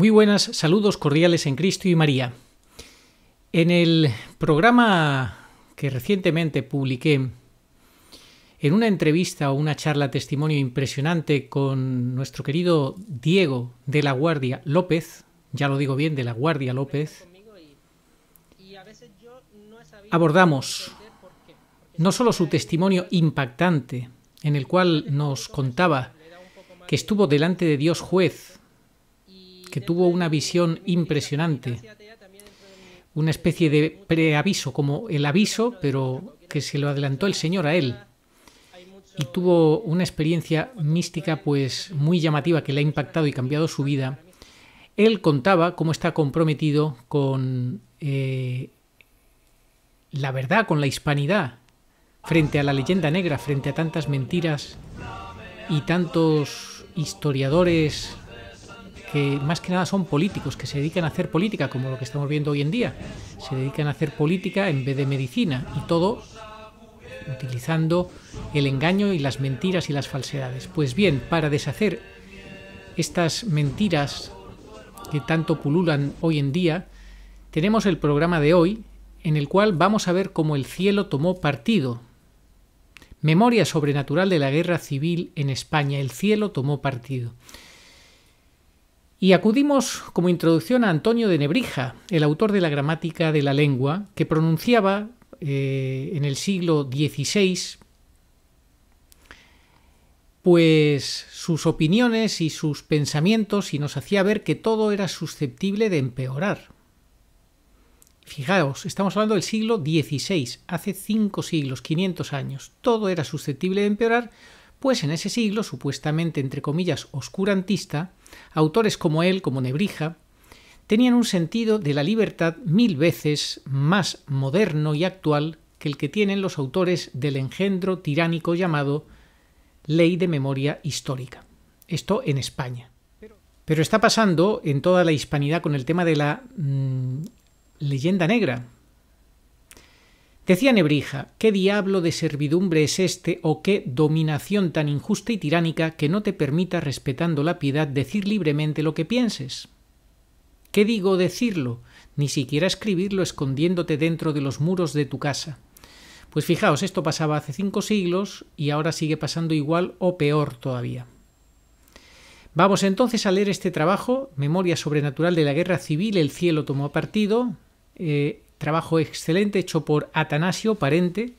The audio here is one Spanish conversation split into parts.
Muy buenas, saludos cordiales en Cristo y María. En el programa que recientemente publiqué, en una entrevista o una charla testimonio impresionante con nuestro querido Diego de la Guardia López, ya lo digo bien, de la Guardia López, abordamos no solo su testimonio impactante, en el cual nos contaba que estuvo delante de Dios juez que tuvo una visión impresionante, una especie de preaviso, como el aviso, pero que se lo adelantó el Señor a él. Y tuvo una experiencia mística pues muy llamativa que le ha impactado y cambiado su vida. Él contaba cómo está comprometido con eh, la verdad, con la hispanidad, frente a la leyenda negra, frente a tantas mentiras y tantos historiadores que más que nada son políticos, que se dedican a hacer política, como lo que estamos viendo hoy en día. Se dedican a hacer política en vez de medicina y todo utilizando el engaño y las mentiras y las falsedades. Pues bien, para deshacer estas mentiras que tanto pululan hoy en día, tenemos el programa de hoy en el cual vamos a ver cómo el cielo tomó partido. Memoria sobrenatural de la guerra civil en España. El cielo tomó partido. Y acudimos como introducción a Antonio de Nebrija, el autor de la gramática de la lengua, que pronunciaba eh, en el siglo XVI pues sus opiniones y sus pensamientos y nos hacía ver que todo era susceptible de empeorar. Fijaos, estamos hablando del siglo XVI, hace cinco siglos, 500 años. Todo era susceptible de empeorar, pues en ese siglo, supuestamente, entre comillas, oscurantista, Autores como él, como Nebrija, tenían un sentido de la libertad mil veces más moderno y actual que el que tienen los autores del engendro tiránico llamado Ley de Memoria Histórica. Esto en España. Pero está pasando en toda la hispanidad con el tema de la mm, leyenda negra, Decía Nebrija, ¿qué diablo de servidumbre es este o qué dominación tan injusta y tiránica que no te permita, respetando la piedad, decir libremente lo que pienses? ¿Qué digo decirlo? Ni siquiera escribirlo escondiéndote dentro de los muros de tu casa. Pues fijaos, esto pasaba hace cinco siglos y ahora sigue pasando igual o peor todavía. Vamos entonces a leer este trabajo, Memoria Sobrenatural de la Guerra Civil, El Cielo tomó partido, eh, Trabajo excelente hecho por Atanasio Parente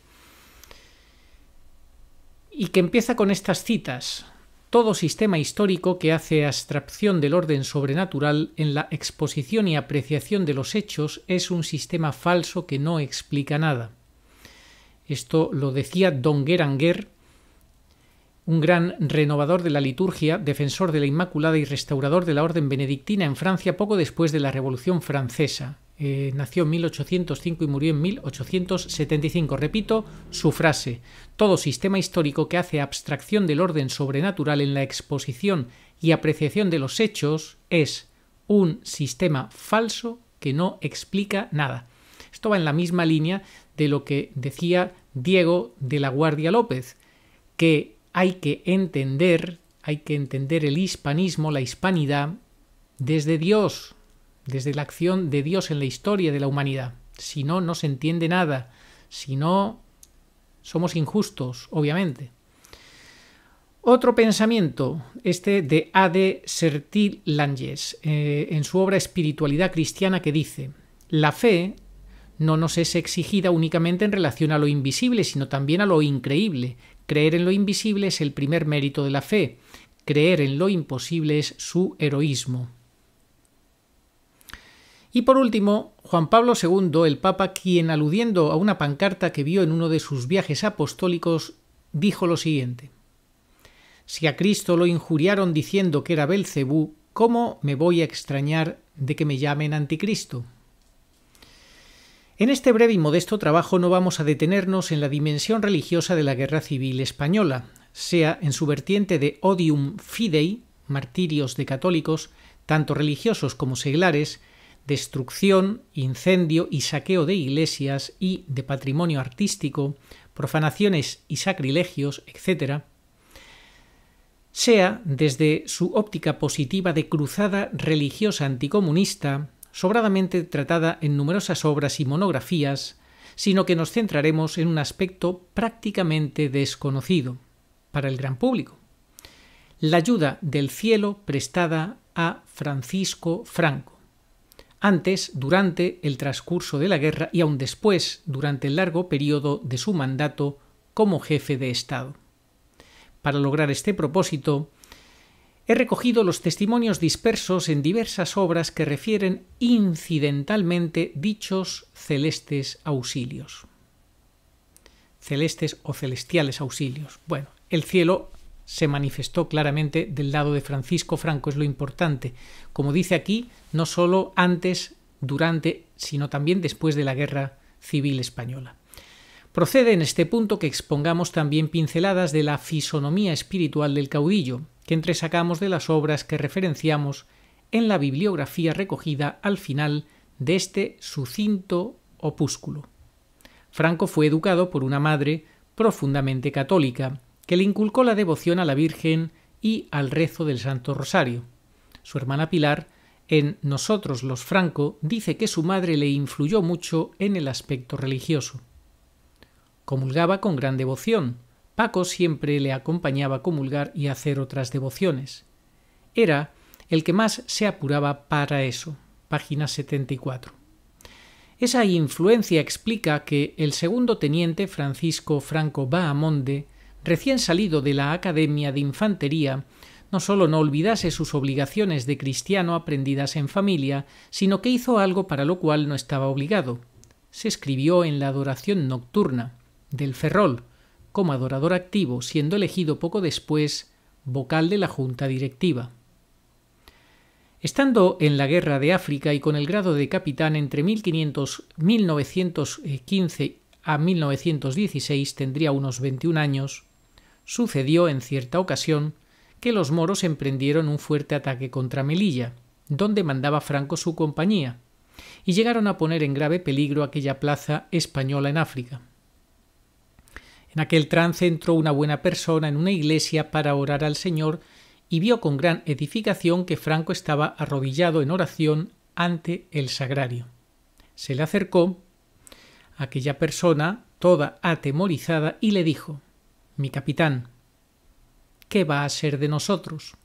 y que empieza con estas citas. Todo sistema histórico que hace abstracción del orden sobrenatural en la exposición y apreciación de los hechos es un sistema falso que no explica nada. Esto lo decía Don Geranger, un gran renovador de la liturgia, defensor de la Inmaculada y restaurador de la orden benedictina en Francia poco después de la Revolución Francesa. Eh, nació en 1805 y murió en 1875. Repito su frase, todo sistema histórico que hace abstracción del orden sobrenatural en la exposición y apreciación de los hechos es un sistema falso que no explica nada. Esto va en la misma línea de lo que decía Diego de la Guardia López, que hay que entender, hay que entender el hispanismo, la hispanidad, desde Dios, desde la acción de Dios en la historia de la humanidad. Si no, no se entiende nada. Si no, somos injustos, obviamente. Otro pensamiento, este de A.D. Sertil Langes, eh, en su obra Espiritualidad Cristiana, que dice: La fe no nos es exigida únicamente en relación a lo invisible, sino también a lo increíble. Creer en lo invisible es el primer mérito de la fe. Creer en lo imposible es su heroísmo. Y por último, Juan Pablo II, el Papa, quien aludiendo a una pancarta que vio en uno de sus viajes apostólicos, dijo lo siguiente: Si a Cristo lo injuriaron diciendo que era Belcebú, ¿cómo me voy a extrañar de que me llamen anticristo? En este breve y modesto trabajo no vamos a detenernos en la dimensión religiosa de la guerra civil española, sea en su vertiente de odium fidei, martirios de católicos, tanto religiosos como seglares, destrucción, incendio y saqueo de iglesias y de patrimonio artístico, profanaciones y sacrilegios, etc., sea, desde su óptica positiva de cruzada religiosa anticomunista, sobradamente tratada en numerosas obras y monografías, sino que nos centraremos en un aspecto prácticamente desconocido para el gran público, la ayuda del cielo prestada a Francisco Franco antes, durante el transcurso de la guerra y aún después, durante el largo periodo de su mandato como jefe de Estado. Para lograr este propósito, he recogido los testimonios dispersos en diversas obras que refieren incidentalmente dichos celestes auxilios. Celestes o celestiales auxilios. Bueno, el cielo se manifestó claramente del lado de Francisco Franco, es lo importante. Como dice aquí, no solo antes, durante, sino también después de la Guerra Civil Española. Procede en este punto que expongamos también pinceladas de la fisonomía espiritual del caudillo, que entresacamos de las obras que referenciamos en la bibliografía recogida al final de este sucinto opúsculo. Franco fue educado por una madre profundamente católica, que le inculcó la devoción a la Virgen y al rezo del Santo Rosario. Su hermana Pilar, en Nosotros los Franco, dice que su madre le influyó mucho en el aspecto religioso. Comulgaba con gran devoción. Paco siempre le acompañaba a comulgar y hacer otras devociones. Era el que más se apuraba para eso. Página 74. Esa influencia explica que el segundo teniente Francisco Franco Bahamonde recién salido de la Academia de Infantería, no solo no olvidase sus obligaciones de cristiano aprendidas en familia, sino que hizo algo para lo cual no estaba obligado. Se escribió en la adoración nocturna del Ferrol, como adorador activo, siendo elegido poco después vocal de la Junta Directiva. Estando en la Guerra de África y con el grado de capitán entre 1500, 1915 a 1916 tendría unos 21 años, sucedió en cierta ocasión que los moros emprendieron un fuerte ataque contra Melilla, donde mandaba Franco su compañía, y llegaron a poner en grave peligro aquella plaza española en África. En aquel trance entró una buena persona en una iglesia para orar al Señor y vio con gran edificación que Franco estaba arrodillado en oración ante el sagrario. Se le acercó aquella persona, toda atemorizada, y le dijo mi capitán, ¿qué va a ser de nosotros?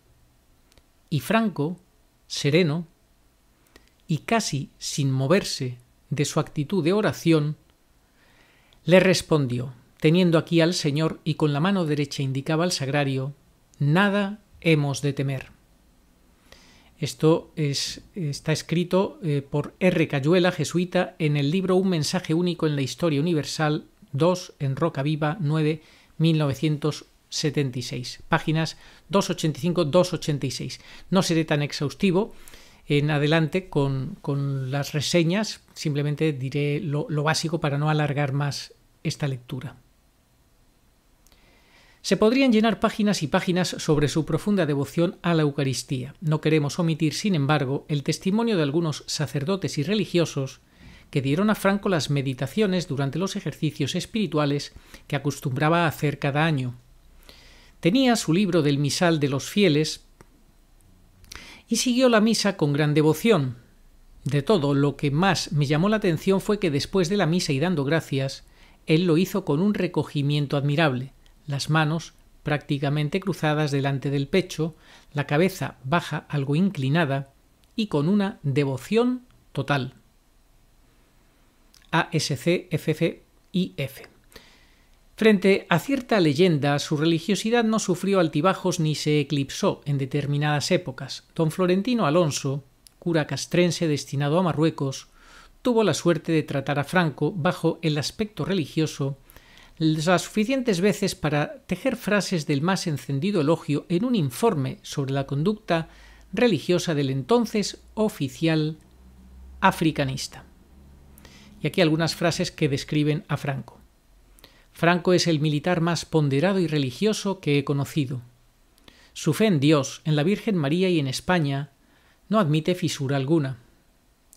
Y Franco, sereno, y casi sin moverse de su actitud de oración, le respondió, teniendo aquí al Señor y con la mano derecha indicaba al sagrario, nada hemos de temer. Esto es, está escrito eh, por R. Cayuela, jesuita, en el libro Un mensaje único en la historia universal, 2 en Roca Viva, 9 1976. Páginas 285-286. No seré tan exhaustivo en adelante con, las reseñas, simplemente diré lo básico para no alargar más esta lectura. Se podrían llenar páginas y páginas sobre su profunda devoción a la Eucaristía. No queremos omitir, sin embargo, el testimonio de algunos sacerdotes y religiosos que dieron a Franco las meditaciones durante los ejercicios espirituales que acostumbraba a hacer cada año. Tenía su libro del Misal de los Fieles y siguió la misa con gran devoción. De todo, lo que más me llamó la atención fue que después de la misa y dando gracias, él lo hizo con un recogimiento admirable, las manos prácticamente cruzadas delante del pecho, la cabeza baja algo inclinada y con una devoción total. ASCFFIF. Frente a cierta leyenda, su religiosidad no sufrió altibajos ni se eclipsó en determinadas épocas. Don Florentino Alonso, cura castrense destinado a Marruecos, tuvo la suerte de tratar a Franco bajo el aspecto religioso las suficientes veces para tejer frases del más encendido elogio en un informe sobre la conducta religiosa del entonces oficial africanista aquí algunas frases que describen a Franco. Franco es el militar más ponderado y religioso que he conocido. Su fe en Dios, en la Virgen María y en España no admite fisura alguna.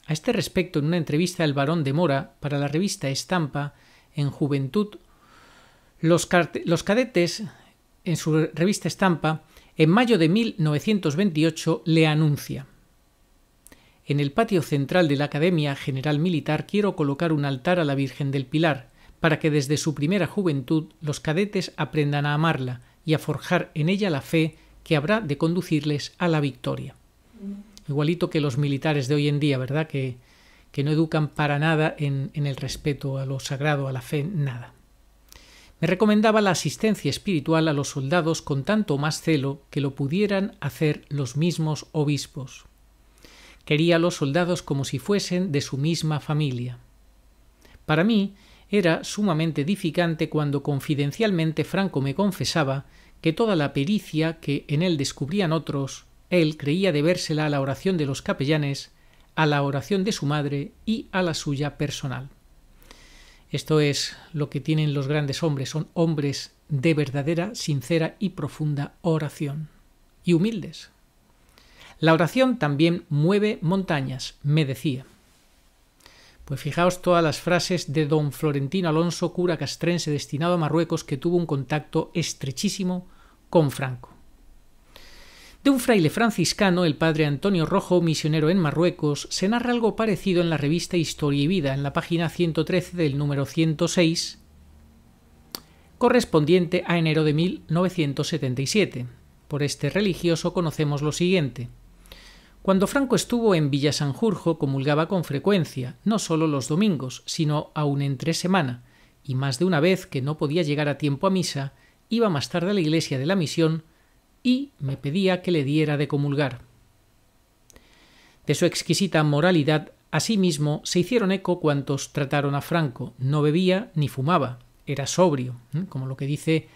A este respecto, en una entrevista del barón de Mora para la revista Estampa en Juventud, los, los cadetes, en su revista Estampa, en mayo de 1928 le anuncia en el patio central de la Academia General Militar quiero colocar un altar a la Virgen del Pilar, para que desde su primera juventud los cadetes aprendan a amarla y a forjar en ella la fe que habrá de conducirles a la victoria. Igualito que los militares de hoy en día, ¿verdad? Que, que no educan para nada en, en el respeto a lo sagrado, a la fe, nada. Me recomendaba la asistencia espiritual a los soldados con tanto más celo que lo pudieran hacer los mismos obispos. Quería a los soldados como si fuesen de su misma familia. Para mí era sumamente edificante cuando confidencialmente Franco me confesaba que toda la pericia que en él descubrían otros, él creía debérsela a la oración de los capellanes, a la oración de su madre y a la suya personal. Esto es lo que tienen los grandes hombres, son hombres de verdadera, sincera y profunda oración, y humildes. La oración también mueve montañas, me decía. Pues fijaos todas las frases de don Florentino Alonso, cura castrense destinado a Marruecos, que tuvo un contacto estrechísimo con Franco. De un fraile franciscano, el padre Antonio Rojo, misionero en Marruecos, se narra algo parecido en la revista Historia y Vida, en la página 113 del número 106, correspondiente a enero de 1977. Por este religioso conocemos lo siguiente. Cuando Franco estuvo en Villa Sanjurjo, comulgaba con frecuencia, no solo los domingos, sino aun entre semana, y más de una vez que no podía llegar a tiempo a misa, iba más tarde a la iglesia de la misión y me pedía que le diera de comulgar. De su exquisita moralidad, asimismo, se hicieron eco cuantos trataron a Franco. No bebía ni fumaba, era sobrio, como lo que dice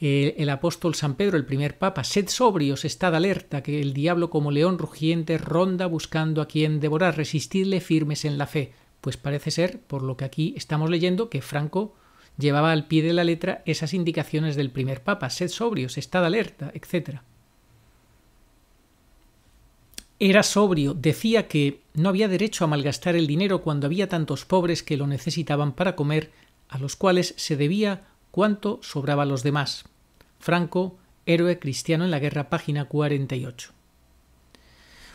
el apóstol San Pedro, el primer papa, sed sobrios, estad alerta, que el diablo como león rugiente ronda buscando a quien devorar, resistirle firmes en la fe. Pues parece ser, por lo que aquí estamos leyendo, que Franco llevaba al pie de la letra esas indicaciones del primer papa, sed sobrios, estad alerta, etc. Era sobrio, decía que no había derecho a malgastar el dinero cuando había tantos pobres que lo necesitaban para comer, a los cuales se debía cuánto sobraba a los demás. Franco, héroe cristiano en la guerra, página 48.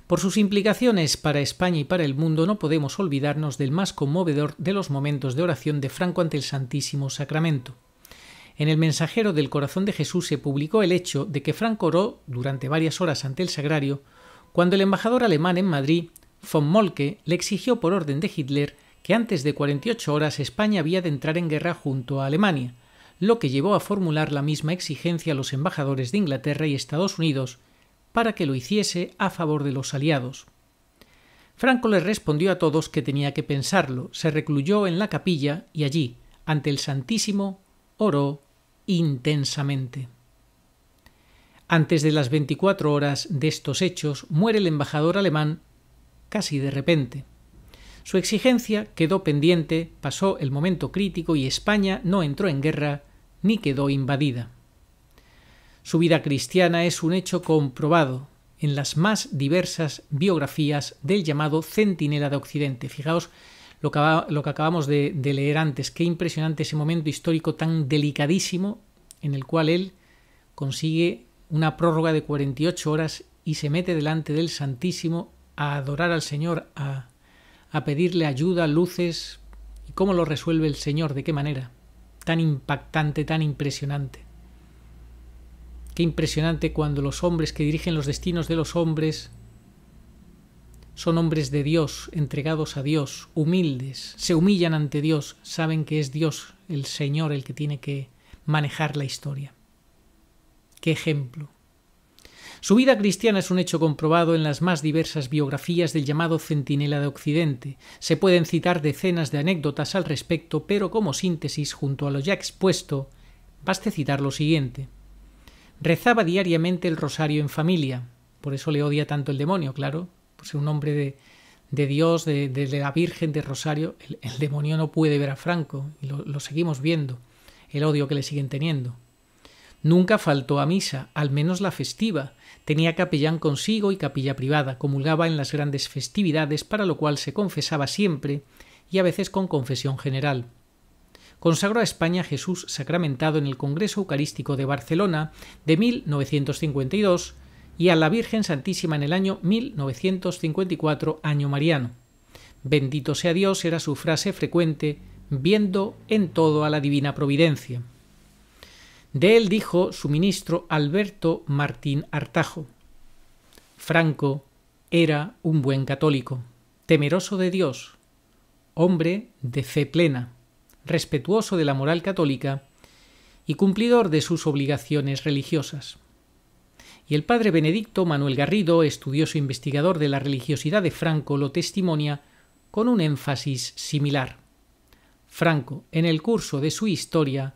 Por sus implicaciones para España y para el mundo no podemos olvidarnos del más conmovedor de los momentos de oración de Franco ante el Santísimo Sacramento. En el Mensajero del Corazón de Jesús se publicó el hecho de que Franco oró durante varias horas ante el Sagrario cuando el embajador alemán en Madrid, von Molke, le exigió por orden de Hitler que antes de 48 horas España había de entrar en guerra junto a Alemania, lo que llevó a formular la misma exigencia a los embajadores de Inglaterra y Estados Unidos para que lo hiciese a favor de los aliados. Franco les respondió a todos que tenía que pensarlo, se recluyó en la capilla y allí, ante el Santísimo, oró intensamente. Antes de las 24 horas de estos hechos, muere el embajador alemán casi de repente. Su exigencia quedó pendiente, pasó el momento crítico y España no entró en guerra ni quedó invadida. Su vida cristiana es un hecho comprobado en las más diversas biografías del llamado centinela de Occidente. Fijaos lo que, acabamos de, de leer antes, qué impresionante ese momento histórico tan delicadísimo en el cual él consigue una prórroga de 48 horas y se mete delante del Santísimo a adorar al Señor, a a pedirle ayuda, luces, y cómo lo resuelve el Señor, de qué manera. Tan impactante, tan impresionante. Qué impresionante cuando los hombres que dirigen los destinos de los hombres son hombres de Dios, entregados a Dios, humildes, se humillan ante Dios, saben que es Dios, el Señor, el que tiene que manejar la historia. Qué ejemplo, su vida cristiana es un hecho comprobado en las más diversas biografías del llamado centinela de Occidente. Se pueden citar decenas de anécdotas al respecto, pero como síntesis junto a lo ya expuesto, baste citar lo siguiente. Rezaba diariamente el rosario en familia, por eso le odia tanto el demonio, claro, por ser un hombre de, de Dios, de, la Virgen de Rosario, el, demonio no puede ver a Franco, y lo seguimos viendo, el odio que le siguen teniendo. Nunca faltó a misa, al menos la festiva, Tenía capellán consigo y capilla privada, comulgaba en las grandes festividades, para lo cual se confesaba siempre y a veces con confesión general. Consagró a España a Jesús sacramentado en el Congreso Eucarístico de Barcelona de 1952 y a la Virgen Santísima en el año 1954, año mariano. Bendito sea Dios era su frase frecuente, viendo en todo a la divina providencia. De él dijo su ministro Alberto Martín Artajo. Franco era un buen católico, temeroso de Dios, hombre de fe plena, respetuoso de la moral católica y cumplidor de sus obligaciones religiosas. Y el padre Benedicto Manuel Garrido, estudioso investigador de la religiosidad de Franco, lo testimonia con un énfasis similar. Franco, en el curso de su historia,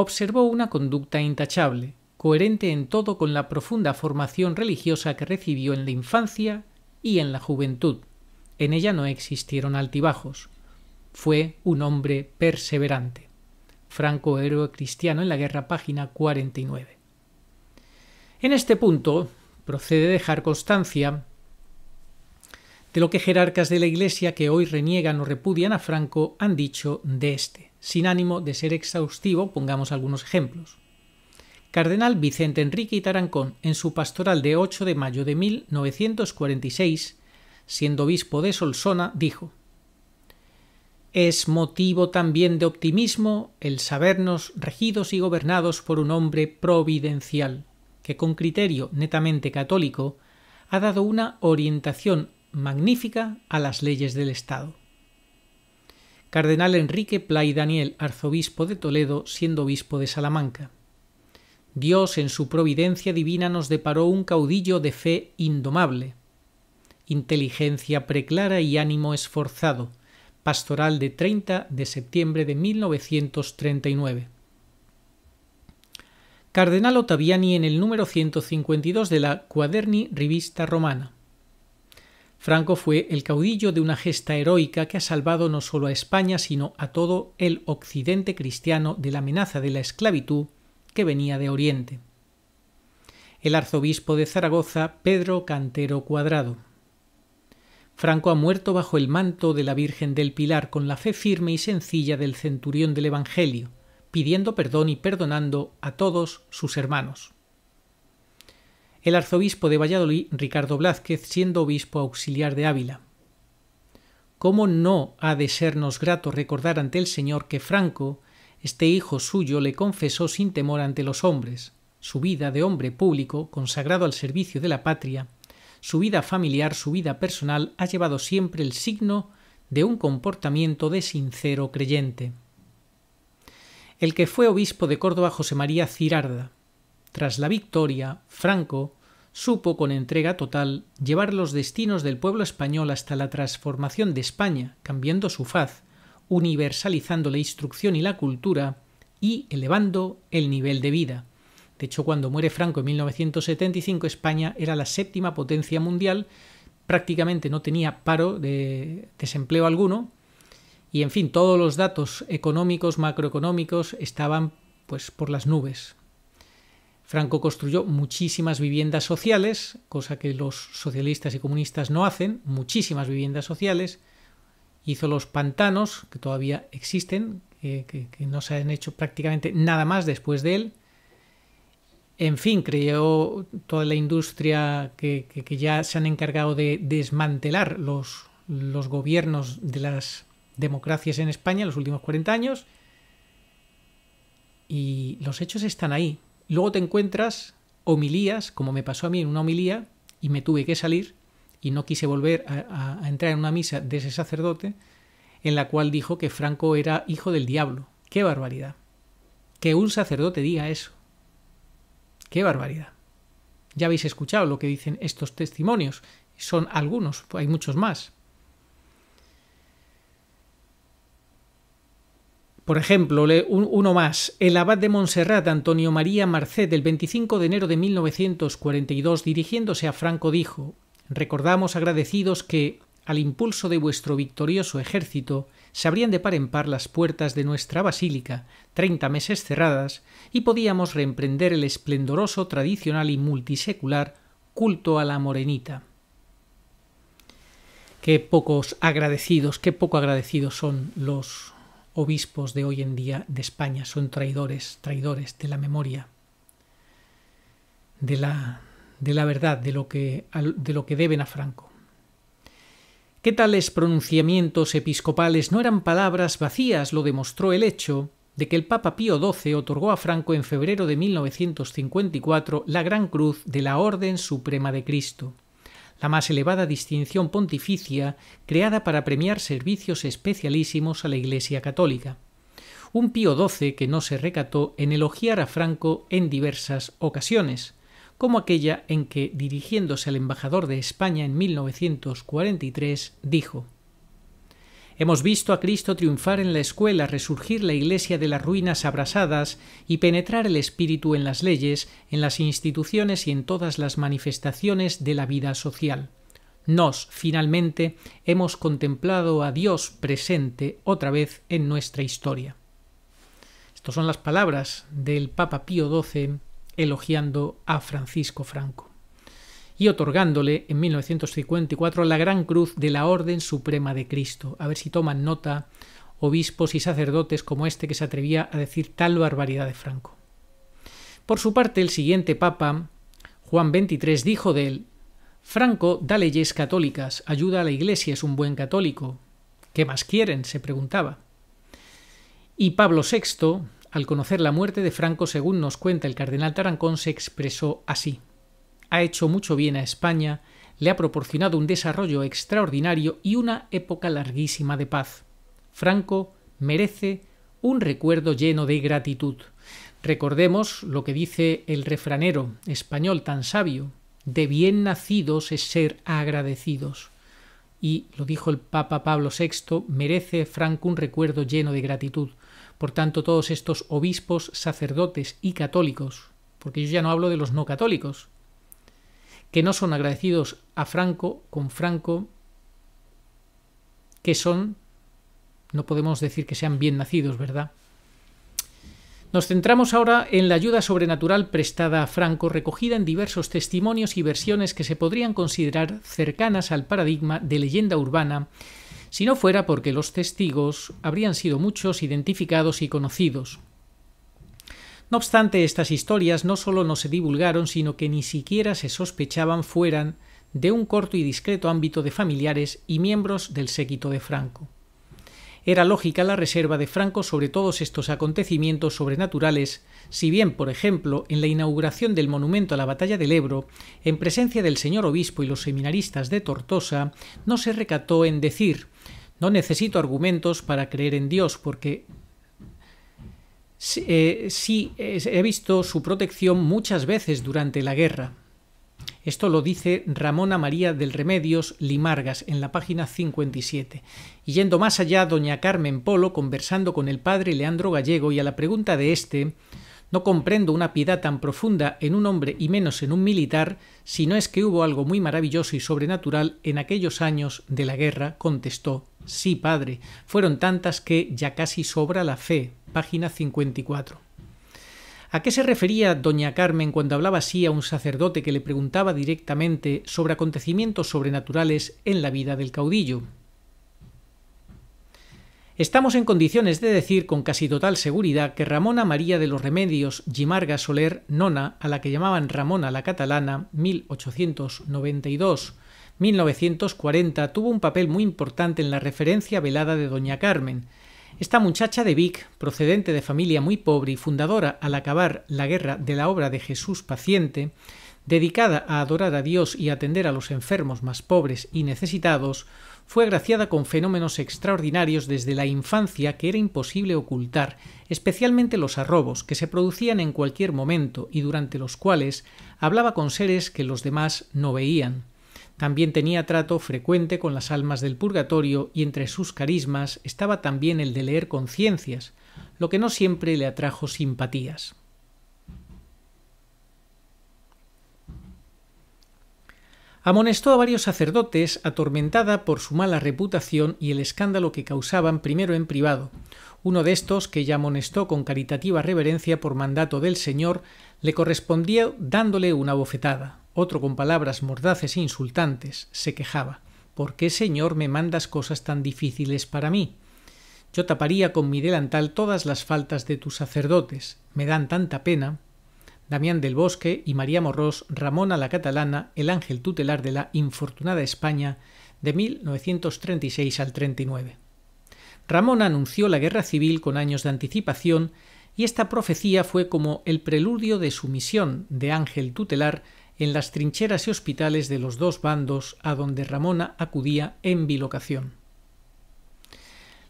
observó una conducta intachable, coherente en todo con la profunda formación religiosa que recibió en la infancia y en la juventud. En ella no existieron altibajos. Fue un hombre perseverante. Franco, héroe cristiano en la guerra, página 49. En este punto procede dejar constancia de lo que jerarcas de la Iglesia que hoy reniegan o repudian a Franco han dicho de este. Sin ánimo de ser exhaustivo, pongamos algunos ejemplos. Cardenal Vicente Enrique y Tarancón, en su pastoral de 8 de mayo de 1946, siendo obispo de Solsona, dijo es motivo también de optimismo el sabernos regidos y gobernados por un hombre providencial, que con criterio netamente católico ha dado una orientación magnífica a las leyes del Estado cardenal Enrique Play Daniel, arzobispo de Toledo, siendo obispo de Salamanca. Dios en su providencia divina nos deparó un caudillo de fe indomable, inteligencia preclara y ánimo esforzado, pastoral de 30 de septiembre de 1939. Cardenal Ottaviani en el número 152 de la Quaderni Rivista Romana. Franco fue el caudillo de una gesta heroica que ha salvado no solo a España, sino a todo el occidente cristiano de la amenaza de la esclavitud que venía de Oriente. El arzobispo de Zaragoza, Pedro Cantero Cuadrado. Franco ha muerto bajo el manto de la Virgen del Pilar con la fe firme y sencilla del centurión del Evangelio, pidiendo perdón y perdonando a todos sus hermanos el arzobispo de Valladolid, Ricardo Blázquez, siendo obispo auxiliar de Ávila. ¿Cómo no ha de sernos grato recordar ante el Señor que Franco, este hijo suyo, le confesó sin temor ante los hombres, su vida de hombre público, consagrado al servicio de la patria, su vida familiar, su vida personal, ha llevado siempre el signo de un comportamiento de sincero creyente. El que fue obispo de Córdoba José María Cirarda. Tras la victoria, Franco supo con entrega total llevar los destinos del pueblo español hasta la transformación de España, cambiando su faz, universalizando la instrucción y la cultura y elevando el nivel de vida. De hecho, cuando muere Franco en 1975, España era la séptima potencia mundial, prácticamente no tenía paro de desempleo alguno, y en fin, todos los datos económicos, macroeconómicos estaban pues por las nubes. Franco construyó muchísimas viviendas sociales, cosa que los socialistas y comunistas no hacen, muchísimas viviendas sociales. Hizo los pantanos, que todavía existen, eh, que, no se han hecho prácticamente nada más después de él. En fin, creó toda la industria que, ya se han encargado de desmantelar los, los gobiernos de las democracias en España en los últimos 40 años. Y los hechos están ahí. Luego te encuentras homilías, como me pasó a mí en una homilía, y me tuve que salir, y no quise volver a, entrar en una misa de ese sacerdote, en la cual dijo que Franco era hijo del diablo. ¡Qué barbaridad! Que un sacerdote diga eso. ¡Qué barbaridad! Ya habéis escuchado lo que dicen estos testimonios. Son algunos, hay muchos más. Por ejemplo, uno más, el abad de Montserrat, Antonio María Marcet, el 25 de enero de 1942, dirigiéndose a Franco, dijo, Recordamos agradecidos que, al impulso de vuestro victorioso ejército, se abrían de par en par las puertas de nuestra basílica, treinta meses cerradas, y podíamos reemprender el esplendoroso, tradicional y multisecular culto a la morenita. Qué pocos agradecidos, qué poco agradecidos son los obispos de hoy en día de España son traidores, traidores de la memoria, de la, de la verdad, de lo, que, de lo que deben a Franco. Qué tales pronunciamientos episcopales no eran palabras vacías lo demostró el hecho de que el Papa Pío XII otorgó a Franco en febrero de 1954 la Gran Cruz de la Orden Suprema de Cristo la más elevada distinción pontificia creada para premiar servicios especialísimos a la Iglesia católica. Un Pío XII que no se recató en elogiar a Franco en diversas ocasiones, como aquella en que, dirigiéndose al embajador de España en 1943, dijo Hemos visto a Cristo triunfar en la escuela, resurgir la iglesia de las ruinas abrasadas y penetrar el espíritu en las leyes, en las instituciones y en todas las manifestaciones de la vida social. Nos, finalmente, hemos contemplado a Dios presente otra vez en nuestra historia. Estas son las palabras del Papa Pío XII elogiando a Francisco Franco y otorgándole en 1954 la Gran Cruz de la Orden Suprema de Cristo. A ver si toman nota obispos y sacerdotes como este que se atrevía a decir tal barbaridad de Franco. Por su parte, el siguiente papa, Juan XXIII, dijo de él, Franco da leyes católicas, ayuda a la Iglesia, es un buen católico. ¿Qué más quieren? se preguntaba. Y Pablo VI, al conocer la muerte de Franco, según nos cuenta el cardenal Tarancón, se expresó así ha hecho mucho bien a España, le ha proporcionado un desarrollo extraordinario y una época larguísima de paz. Franco merece un recuerdo lleno de gratitud. Recordemos lo que dice el refranero español tan sabio, de bien nacidos es ser agradecidos. Y lo dijo el Papa Pablo VI, merece Franco un recuerdo lleno de gratitud. Por tanto, todos estos obispos, sacerdotes y católicos, porque yo ya no hablo de los no católicos, que no son agradecidos a Franco, con Franco, que son, no podemos decir que sean bien nacidos, ¿verdad? Nos centramos ahora en la ayuda sobrenatural prestada a Franco, recogida en diversos testimonios y versiones que se podrían considerar cercanas al paradigma de leyenda urbana, si no fuera porque los testigos habrían sido muchos identificados y conocidos. No obstante, estas historias no solo no se divulgaron, sino que ni siquiera se sospechaban fueran de un corto y discreto ámbito de familiares y miembros del séquito de Franco. Era lógica la reserva de Franco sobre todos estos acontecimientos sobrenaturales, si bien, por ejemplo, en la inauguración del monumento a la batalla del Ebro, en presencia del señor obispo y los seminaristas de Tortosa, no se recató en decir No necesito argumentos para creer en Dios, porque sí eh, he visto su protección muchas veces durante la guerra. Esto lo dice Ramona María del Remedios Limargas en la página 57. Y yendo más allá, doña Carmen Polo, conversando con el padre Leandro Gallego y a la pregunta de éste, no comprendo una piedad tan profunda en un hombre y menos en un militar, si no es que hubo algo muy maravilloso y sobrenatural en aquellos años de la guerra, contestó. Sí, padre, fueron tantas que ya casi sobra la fe página 54. ¿A qué se refería doña Carmen cuando hablaba así a un sacerdote que le preguntaba directamente sobre acontecimientos sobrenaturales en la vida del caudillo? Estamos en condiciones de decir con casi total seguridad que Ramona María de los Remedios Gimarga Soler Nona, a la que llamaban Ramona la Catalana, 1892-1940, tuvo un papel muy importante en la referencia velada de Doña Carmen, esta muchacha de Vic, procedente de familia muy pobre y fundadora al acabar la guerra de la obra de Jesús paciente, dedicada a adorar a Dios y atender a los enfermos más pobres y necesitados, fue agraciada con fenómenos extraordinarios desde la infancia que era imposible ocultar, especialmente los arrobos que se producían en cualquier momento y durante los cuales hablaba con seres que los demás no veían. También tenía trato frecuente con las almas del purgatorio y entre sus carismas estaba también el de leer conciencias, lo que no siempre le atrajo simpatías. Amonestó a varios sacerdotes, atormentada por su mala reputación y el escándalo que causaban primero en privado. Uno de estos, que ya amonestó con caritativa reverencia por mandato del Señor, le correspondía dándole una bofetada. Otro con palabras mordaces e insultantes se quejaba. ¿Por qué, señor, me mandas cosas tan difíciles para mí? Yo taparía con mi delantal todas las faltas de tus sacerdotes. Me dan tanta pena. Damián del Bosque y María ramón Ramona la Catalana, el ángel tutelar de la infortunada España de 1936 al 39. Ramona anunció la guerra civil con años de anticipación y esta profecía fue como el preludio de su misión de ángel tutelar en las trincheras y hospitales de los dos bandos a donde Ramona acudía en bilocación.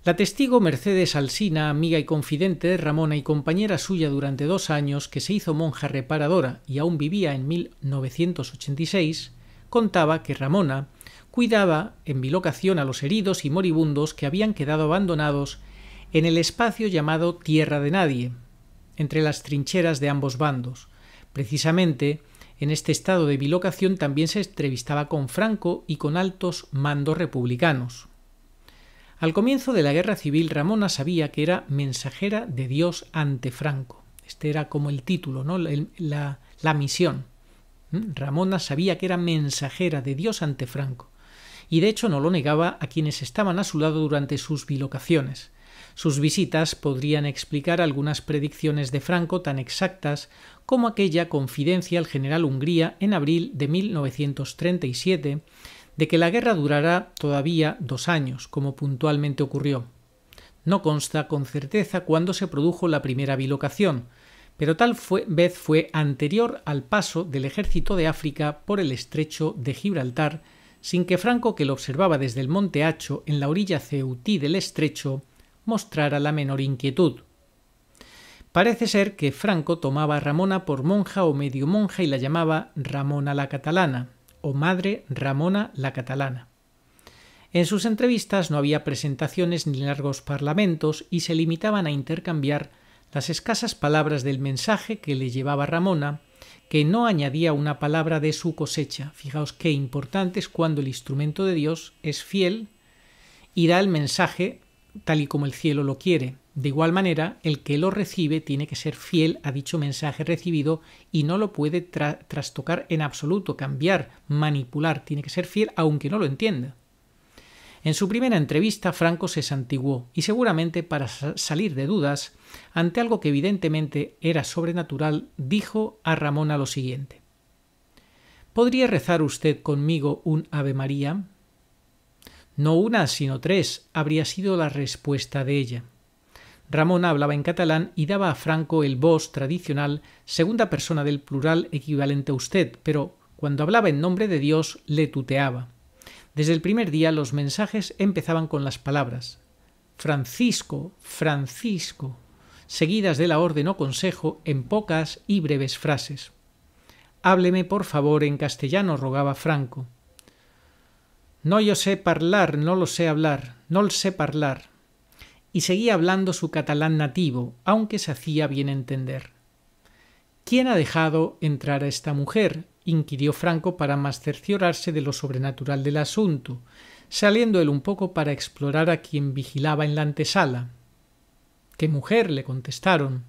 La testigo Mercedes Alsina, amiga y confidente de Ramona y compañera suya durante dos años, que se hizo monja reparadora y aún vivía en 1986, contaba que Ramona cuidaba en bilocación a los heridos y moribundos que habían quedado abandonados en el espacio llamado Tierra de Nadie, entre las trincheras de ambos bandos. Precisamente, en este estado de bilocación también se entrevistaba con Franco y con altos mandos republicanos. Al comienzo de la guerra civil, Ramona sabía que era mensajera de Dios ante Franco. Este era como el título, ¿no? la, la, la misión. ¿Mm? Ramona sabía que era mensajera de Dios ante Franco, y de hecho no lo negaba a quienes estaban a su lado durante sus bilocaciones. Sus visitas podrían explicar algunas predicciones de Franco tan exactas como aquella confidencia al general Hungría en abril de 1937 de que la guerra durará todavía dos años, como puntualmente ocurrió. No consta con certeza cuándo se produjo la primera bilocación, pero tal vez fue anterior al paso del ejército de África por el estrecho de Gibraltar, sin que Franco, que lo observaba desde el monte Hacho en la orilla ceutí del estrecho, mostrara la menor inquietud. Parece ser que Franco tomaba a Ramona por monja o medio monja y la llamaba Ramona la catalana, o Madre Ramona la catalana. En sus entrevistas no había presentaciones ni largos parlamentos y se limitaban a intercambiar las escasas palabras del mensaje que le llevaba Ramona, que no añadía una palabra de su cosecha. Fijaos qué importante es cuando el instrumento de Dios es fiel y da el mensaje tal y como el cielo lo quiere. De igual manera, el que lo recibe tiene que ser fiel a dicho mensaje recibido y no lo puede trastocar en absoluto, cambiar, manipular, tiene que ser fiel aunque no lo entienda. En su primera entrevista, Franco se santiguó, y seguramente para salir de dudas, ante algo que evidentemente era sobrenatural, dijo a Ramona lo siguiente. ¿Podría rezar usted conmigo un Ave María? No una, sino tres, habría sido la respuesta de ella. Ramón hablaba en catalán y daba a Franco el vos tradicional, segunda persona del plural equivalente a usted, pero cuando hablaba en nombre de Dios le tuteaba. Desde el primer día los mensajes empezaban con las palabras Francisco, Francisco, seguidas de la orden o consejo en pocas y breves frases. Hábleme por favor en castellano, rogaba Franco. No yo sé parlar, no lo sé hablar, no lo sé parlar. Y seguía hablando su catalán nativo, aunque se hacía bien entender. ¿Quién ha dejado entrar a esta mujer? inquirió Franco para más cerciorarse de lo sobrenatural del asunto, saliendo él un poco para explorar a quien vigilaba en la antesala. ¿Qué mujer? le contestaron.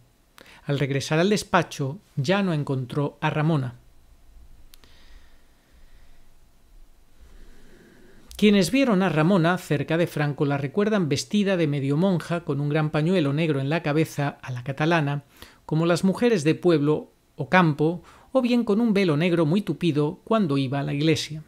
Al regresar al despacho ya no encontró a Ramona. Quienes vieron a Ramona cerca de Franco la recuerdan vestida de medio monja con un gran pañuelo negro en la cabeza a la catalana, como las mujeres de pueblo o campo, o bien con un velo negro muy tupido cuando iba a la iglesia.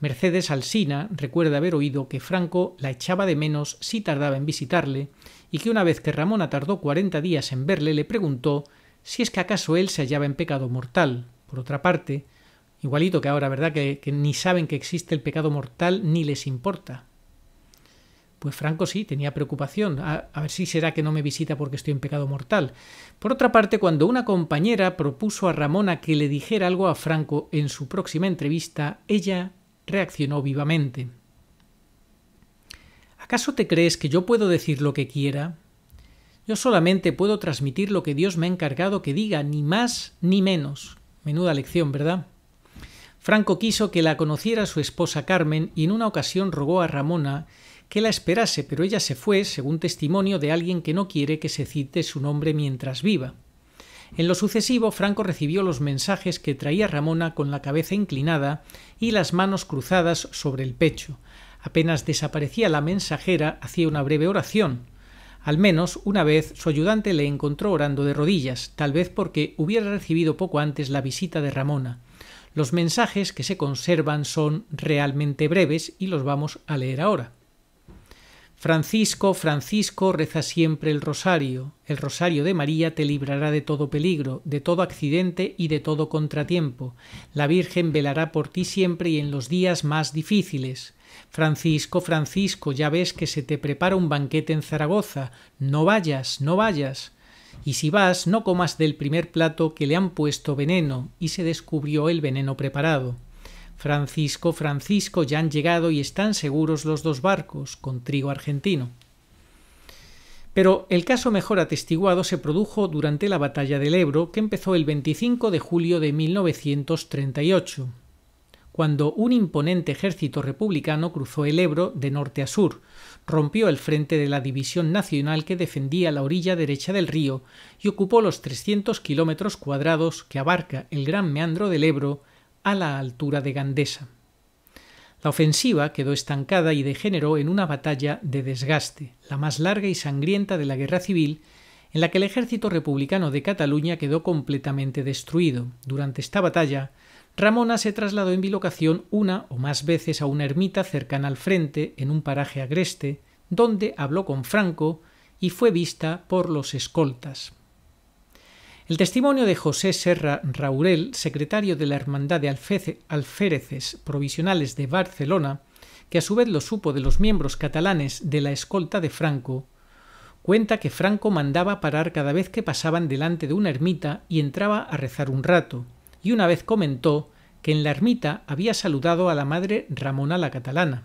Mercedes Alsina recuerda haber oído que Franco la echaba de menos si tardaba en visitarle, y que una vez que Ramona tardó cuarenta días en verle le preguntó si es que acaso él se hallaba en pecado mortal. Por otra parte, Igualito que ahora, ¿verdad? Que, ni saben que existe el pecado mortal ni les importa. Pues Franco sí, tenía preocupación. a, ver si será que no me visita porque estoy en pecado mortal. Por otra parte, cuando una compañera propuso a Ramona que le dijera algo a Franco en su próxima entrevista, ella reaccionó vivamente. ¿Acaso te crees que yo puedo decir lo que quiera? Yo solamente puedo transmitir lo que Dios me ha encargado que diga, ni más ni menos. Menuda lección, ¿verdad? Franco quiso que la conociera su esposa Carmen y en una ocasión rogó a Ramona que la esperase, pero ella se fue, según testimonio de alguien que no quiere que se cite su nombre mientras viva. En lo sucesivo, Franco recibió los mensajes que traía Ramona con la cabeza inclinada y las manos cruzadas sobre el pecho. Apenas desaparecía la mensajera, hacía una breve oración. Al menos una vez su ayudante le encontró orando de rodillas, tal vez porque hubiera recibido poco antes la visita de Ramona. Los mensajes que se conservan son realmente breves y los vamos a leer ahora. Francisco, Francisco, reza siempre el rosario. El rosario de María te librará de todo peligro, de todo accidente y de todo contratiempo. La Virgen velará por ti siempre y en los días más difíciles. Francisco, Francisco, ya ves que se te prepara un banquete en Zaragoza. No vayas, no vayas. Y si vas, no comas del primer plato que le han puesto veneno, y se descubrió el veneno preparado. Francisco, Francisco ya han llegado y están seguros los dos barcos, con trigo argentino. Pero el caso mejor atestiguado se produjo durante la batalla del Ebro, que empezó el 25 de julio de 1938, cuando un imponente ejército republicano cruzó el Ebro de norte a sur, rompió el frente de la división nacional que defendía la orilla derecha del río y ocupó los 300 kilómetros cuadrados que abarca el gran meandro del Ebro a la altura de Gandesa. La ofensiva quedó estancada y degeneró en una batalla de desgaste, la más larga y sangrienta de la guerra civil, en la que el ejército republicano de Cataluña quedó completamente destruido. Durante esta batalla, Ramona se trasladó en bilocación una o más veces a una ermita cercana al frente, en un paraje agreste, donde habló con Franco y fue vista por los escoltas. El testimonio de José Serra Raurel, secretario de la Hermandad de Alfece, Provisionales de Barcelona, que a su vez lo supo de los miembros catalanes de la escolta de Franco, cuenta que Franco mandaba parar cada vez que pasaban delante de una ermita y entraba a rezar un rato, y una vez comentó que en la ermita había saludado a la madre Ramona la catalana.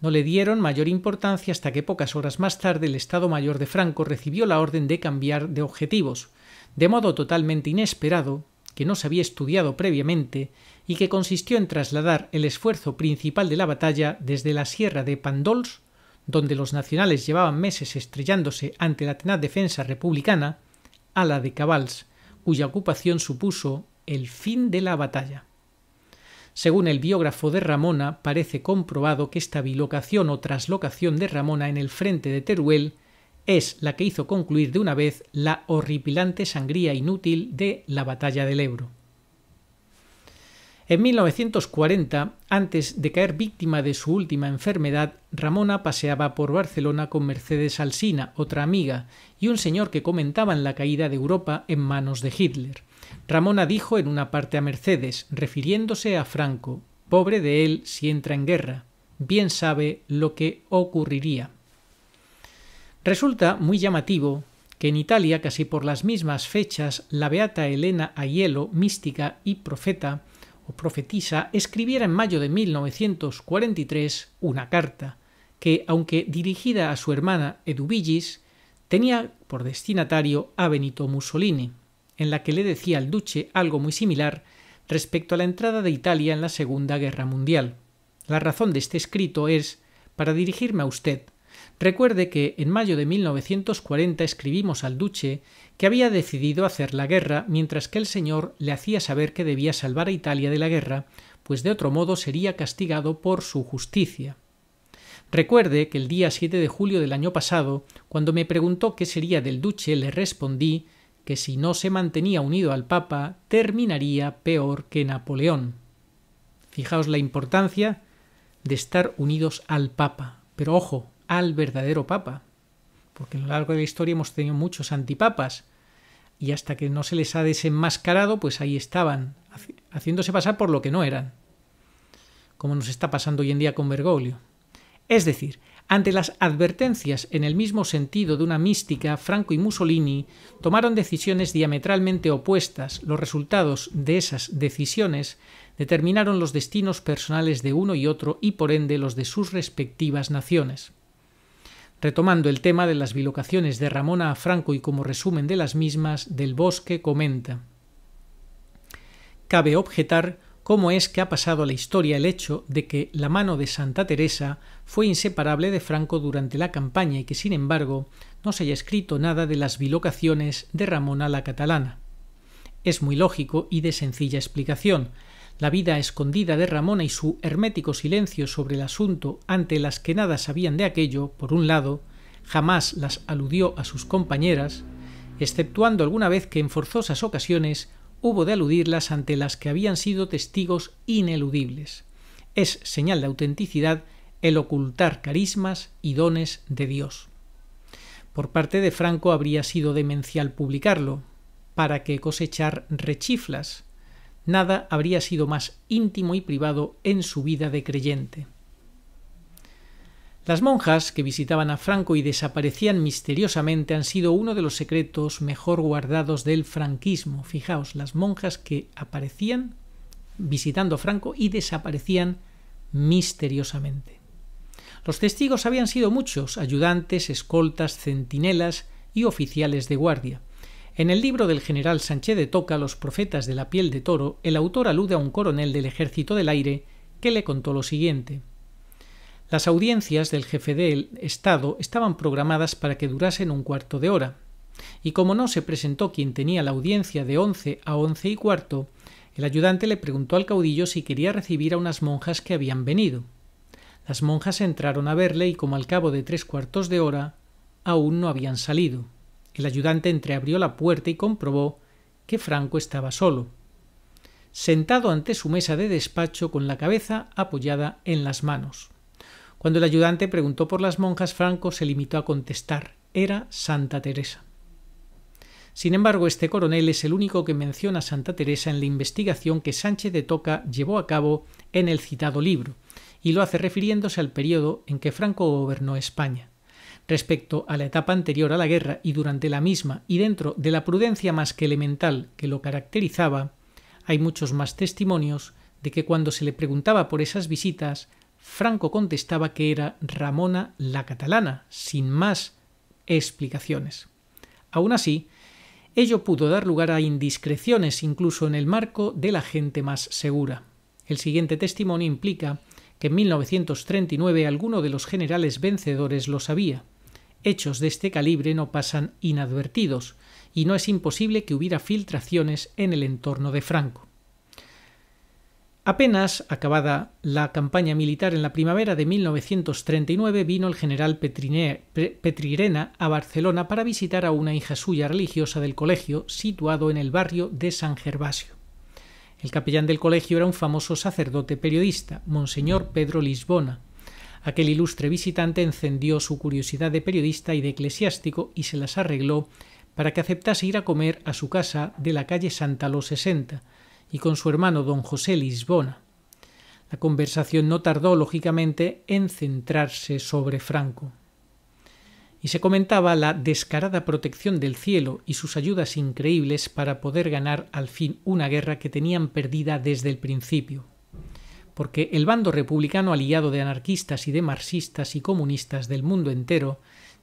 No le dieron mayor importancia hasta que pocas horas más tarde el Estado Mayor de Franco recibió la orden de cambiar de objetivos, de modo totalmente inesperado, que no se había estudiado previamente y que consistió en trasladar el esfuerzo principal de la batalla desde la sierra de Pandols, donde los nacionales llevaban meses estrellándose ante la tenaz defensa republicana, a la de Cabals, cuya ocupación supuso el fin de la batalla. Según el biógrafo de Ramona, parece comprobado que esta bilocación o traslocación de Ramona en el frente de Teruel es la que hizo concluir de una vez la horripilante sangría inútil de la batalla del Ebro. En 1940, antes de caer víctima de su última enfermedad, Ramona paseaba por Barcelona con Mercedes Alsina, otra amiga, y un señor que comentaban la caída de Europa en manos de Hitler. Ramona dijo en una parte a Mercedes, refiriéndose a Franco, pobre de él si entra en guerra, bien sabe lo que ocurriría. Resulta muy llamativo que en Italia, casi por las mismas fechas, la beata Elena Aiello, mística y profeta, o profetisa, escribiera en mayo de 1943 una carta, que, aunque dirigida a su hermana Edubigis, tenía por destinatario a Benito Mussolini en la que le decía al duce algo muy similar respecto a la entrada de Italia en la Segunda Guerra Mundial. La razón de este escrito es para dirigirme a usted. Recuerde que en mayo de 1940 escribimos al duce que había decidido hacer la guerra mientras que el señor le hacía saber que debía salvar a Italia de la guerra, pues de otro modo sería castigado por su justicia. Recuerde que el día 7 de julio del año pasado, cuando me preguntó qué sería del duce, le respondí que si no se mantenía unido al Papa terminaría peor que Napoleón. Fijaos la importancia de estar unidos al Papa, pero ojo, al verdadero Papa, porque a lo largo de la historia hemos tenido muchos antipapas, y hasta que no se les ha desenmascarado, pues ahí estaban, haciéndose pasar por lo que no eran, como nos está pasando hoy en día con Bergoglio. Es decir, ante las advertencias en el mismo sentido de una mística, Franco y Mussolini tomaron decisiones diametralmente opuestas. Los resultados de esas decisiones determinaron los destinos personales de uno y otro y por ende los de sus respectivas naciones. Retomando el tema de las bilocaciones de Ramona a Franco y como resumen de las mismas, Del Bosque comenta. Cabe objetar cómo es que ha pasado a la historia el hecho de que la mano de Santa Teresa fue inseparable de Franco durante la campaña y que, sin embargo, no se haya escrito nada de las bilocaciones de Ramona la catalana. Es muy lógico y de sencilla explicación. La vida escondida de Ramona y su hermético silencio sobre el asunto ante las que nada sabían de aquello, por un lado, jamás las aludió a sus compañeras, exceptuando alguna vez que en forzosas ocasiones hubo de aludirlas ante las que habían sido testigos ineludibles. Es señal de autenticidad el ocultar carismas y dones de Dios. Por parte de Franco habría sido demencial publicarlo, para que cosechar rechiflas. Nada habría sido más íntimo y privado en su vida de creyente. Las monjas que visitaban a Franco y desaparecían misteriosamente han sido uno de los secretos mejor guardados del franquismo. Fijaos, las monjas que aparecían visitando a Franco y desaparecían misteriosamente. Los testigos habían sido muchos, ayudantes, escoltas, centinelas y oficiales de guardia. En el libro del general Sánchez de Toca, Los profetas de la piel de toro, el autor alude a un coronel del ejército del aire que le contó lo siguiente. Las audiencias del jefe del Estado estaban programadas para que durasen un cuarto de hora, y como no se presentó quien tenía la audiencia de once a once y cuarto, el ayudante le preguntó al caudillo si quería recibir a unas monjas que habían venido. Las monjas entraron a verle y como al cabo de tres cuartos de hora aún no habían salido. El ayudante entreabrió la puerta y comprobó que Franco estaba solo, sentado ante su mesa de despacho con la cabeza apoyada en las manos. Cuando el ayudante preguntó por las monjas, Franco se limitó a contestar era Santa Teresa. Sin embargo, este coronel es el único que menciona a Santa Teresa en la investigación que Sánchez de Toca llevó a cabo en el citado libro, y lo hace refiriéndose al periodo en que Franco gobernó España. Respecto a la etapa anterior a la guerra y durante la misma, y dentro de la prudencia más que elemental que lo caracterizaba, hay muchos más testimonios de que cuando se le preguntaba por esas visitas, Franco contestaba que era Ramona la catalana, sin más explicaciones. Aún así, ello pudo dar lugar a indiscreciones incluso en el marco de la gente más segura. El siguiente testimonio implica que en 1939 alguno de los generales vencedores lo sabía. Hechos de este calibre no pasan inadvertidos, y no es imposible que hubiera filtraciones en el entorno de Franco. Apenas acabada la campaña militar en la primavera de 1939 vino el general Petrirena a Barcelona para visitar a una hija suya religiosa del colegio situado en el barrio de San Gervasio. El capellán del colegio era un famoso sacerdote periodista, Monseñor Pedro Lisbona. Aquel ilustre visitante encendió su curiosidad de periodista y de eclesiástico y se las arregló para que aceptase ir a comer a su casa de la calle Santa los 60, y con su hermano don José Lisbona. La conversación no tardó, lógicamente, en centrarse sobre Franco. Y se comentaba la descarada protección del cielo y sus ayudas increíbles para poder ganar al fin una guerra que tenían perdida desde el principio. Porque el bando republicano aliado de anarquistas y de marxistas y comunistas del mundo entero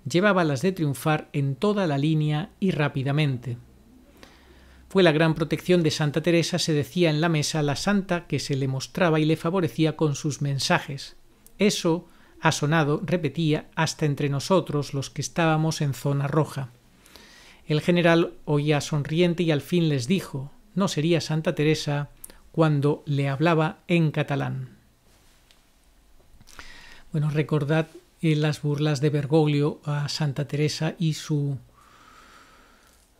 llevaba las de triunfar en toda la línea y rápidamente fue la gran protección de Santa Teresa, se decía en la mesa, la santa que se le mostraba y le favorecía con sus mensajes. Eso ha sonado, repetía, hasta entre nosotros los que estábamos en zona roja. El general oía sonriente y al fin les dijo, no sería Santa Teresa cuando le hablaba en catalán. Bueno, recordad eh, las burlas de Bergoglio a Santa Teresa y su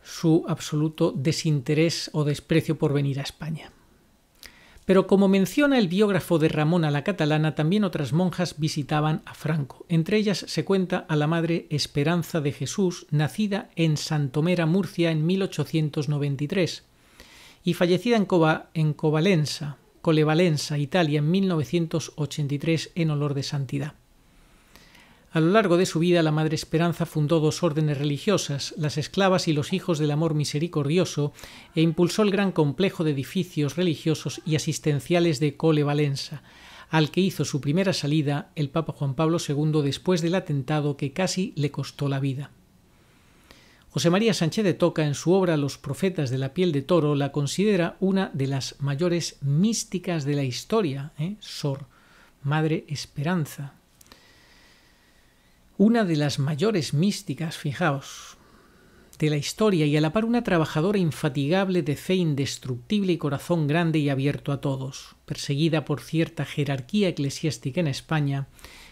su absoluto desinterés o desprecio por venir a España. Pero como menciona el biógrafo de Ramona la Catalana, también otras monjas visitaban a Franco. Entre ellas se cuenta a la madre Esperanza de Jesús, nacida en Santomera, Murcia, en 1893, y fallecida en, Cova, en Covalenza, Colevalenza, Italia, en 1983, en olor de santidad. A lo largo de su vida, la Madre Esperanza fundó dos órdenes religiosas, las esclavas y los hijos del amor misericordioso, e impulsó el gran complejo de edificios religiosos y asistenciales de Cole Valenza, al que hizo su primera salida el Papa Juan Pablo II después del atentado que casi le costó la vida. José María Sánchez de Toca, en su obra Los profetas de la piel de toro, la considera una de las mayores místicas de la historia, ¿eh? Sor Madre Esperanza una de las mayores místicas, fijaos, de la historia y a la par una trabajadora infatigable de fe indestructible y corazón grande y abierto a todos, perseguida por cierta jerarquía eclesiástica en España,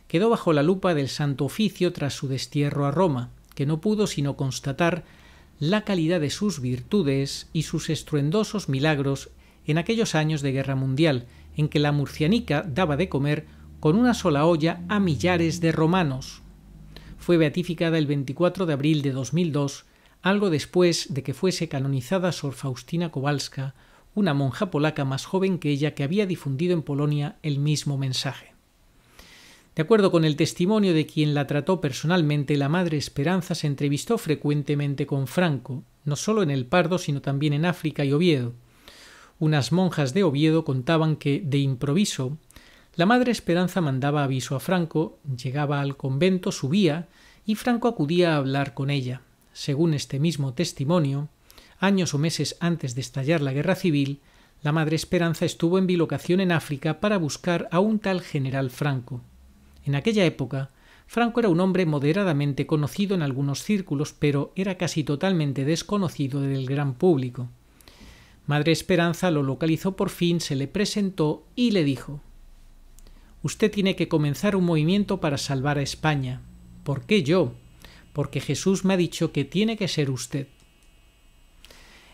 quedó bajo la lupa del Santo Oficio tras su destierro a Roma, que no pudo sino constatar la calidad de sus virtudes y sus estruendosos milagros en aquellos años de guerra mundial, en que la murcianica daba de comer con una sola olla a millares de romanos, fue beatificada el 24 de abril de 2002, algo después de que fuese canonizada Sor Faustina Kowalska, una monja polaca más joven que ella que había difundido en Polonia el mismo mensaje. De acuerdo con el testimonio de quien la trató personalmente, la madre Esperanza se entrevistó frecuentemente con Franco, no solo en el Pardo, sino también en África y Oviedo. Unas monjas de Oviedo contaban que, de improviso, la madre Esperanza mandaba aviso a Franco, llegaba al convento, subía, y Franco acudía a hablar con ella. Según este mismo testimonio, años o meses antes de estallar la guerra civil, la madre Esperanza estuvo en bilocación en África para buscar a un tal general Franco. En aquella época, Franco era un hombre moderadamente conocido en algunos círculos, pero era casi totalmente desconocido del gran público. Madre Esperanza lo localizó por fin, se le presentó y le dijo Usted tiene que comenzar un movimiento para salvar a España. ¿Por qué yo? Porque Jesús me ha dicho que tiene que ser usted.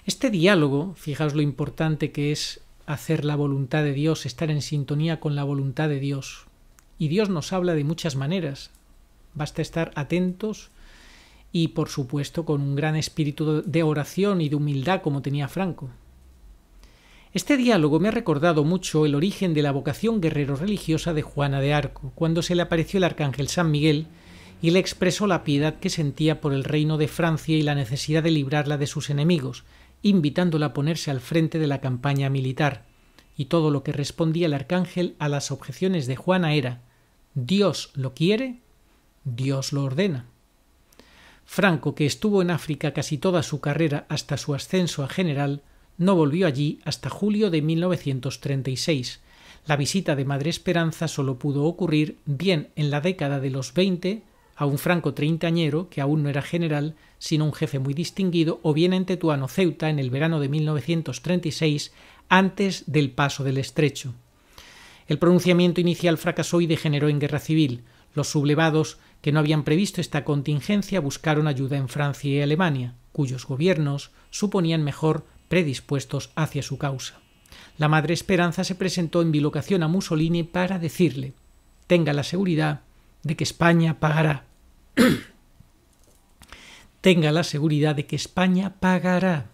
Este diálogo, fijaos lo importante que es hacer la voluntad de Dios, estar en sintonía con la voluntad de Dios. Y Dios nos habla de muchas maneras. Basta estar atentos y, por supuesto, con un gran espíritu de oración y de humildad como tenía Franco. Este diálogo me ha recordado mucho el origen de la vocación guerrero-religiosa de Juana de Arco, cuando se le apareció el arcángel San Miguel y le expresó la piedad que sentía por el reino de Francia y la necesidad de librarla de sus enemigos, invitándola a ponerse al frente de la campaña militar. Y todo lo que respondía el arcángel a las objeciones de Juana era Dios lo quiere, Dios lo ordena. Franco, que estuvo en África casi toda su carrera hasta su ascenso a general, no volvió allí hasta julio de 1936. La visita de Madre Esperanza solo pudo ocurrir bien en la década de los 20 a un franco treintañero que aún no era general, sino un jefe muy distinguido, o bien en Tetuano Ceuta en el verano de 1936, antes del paso del estrecho. El pronunciamiento inicial fracasó y degeneró en guerra civil. Los sublevados, que no habían previsto esta contingencia, buscaron ayuda en Francia y Alemania, cuyos gobiernos suponían mejor predispuestos hacia su causa. La Madre Esperanza se presentó en bilocación a Mussolini para decirle tenga la seguridad de que España pagará. tenga la seguridad de que España pagará.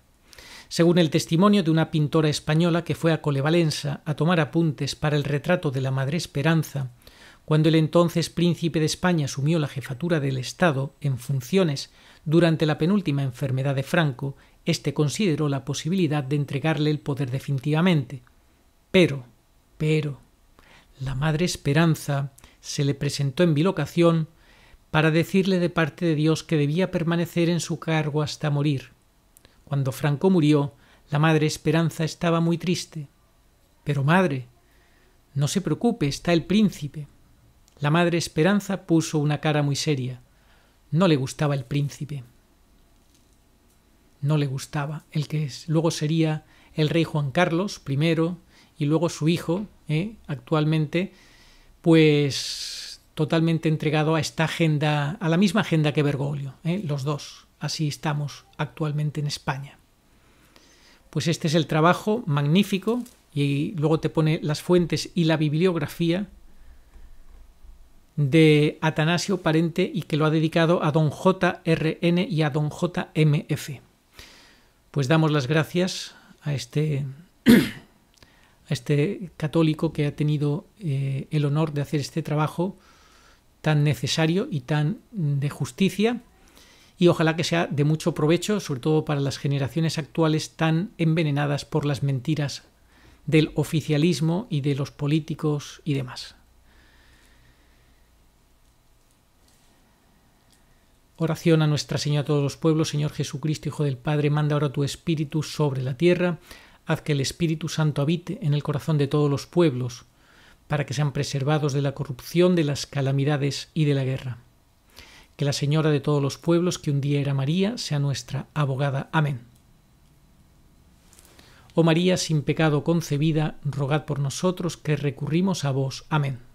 Según el testimonio de una pintora española que fue a Colevalenza a tomar apuntes para el retrato de la Madre Esperanza, cuando el entonces príncipe de España asumió la jefatura del Estado en funciones durante la penúltima enfermedad de Franco, este consideró la posibilidad de entregarle el poder definitivamente. Pero, pero, la Madre Esperanza se le presentó en bilocación para decirle de parte de Dios que debía permanecer en su cargo hasta morir. Cuando Franco murió, la Madre Esperanza estaba muy triste. Pero, Madre, no se preocupe, está el príncipe. La Madre Esperanza puso una cara muy seria. No le gustaba el príncipe no le gustaba, el que luego sería el rey Juan Carlos I y luego su hijo, ¿eh? actualmente, pues totalmente entregado a esta agenda, a la misma agenda que Bergoglio, ¿eh? los dos. Así estamos actualmente en España. Pues este es el trabajo magnífico y luego te pone las fuentes y la bibliografía de Atanasio Parente y que lo ha dedicado a don JRN y a don JMF. Pues damos las gracias a este, a este católico que ha tenido eh, el honor de hacer este trabajo tan necesario y tan de justicia y ojalá que sea de mucho provecho, sobre todo para las generaciones actuales tan envenenadas por las mentiras del oficialismo y de los políticos y demás. Oración a Nuestra Señora de todos los pueblos, Señor Jesucristo, Hijo del Padre, manda ahora tu Espíritu sobre la tierra, haz que el Espíritu Santo habite en el corazón de todos los pueblos, para que sean preservados de la corrupción, de las calamidades y de la guerra. Que la Señora de todos los pueblos, que un día era María, sea nuestra abogada. Amén. Oh María, sin pecado concebida, rogad por nosotros que recurrimos a vos. Amén.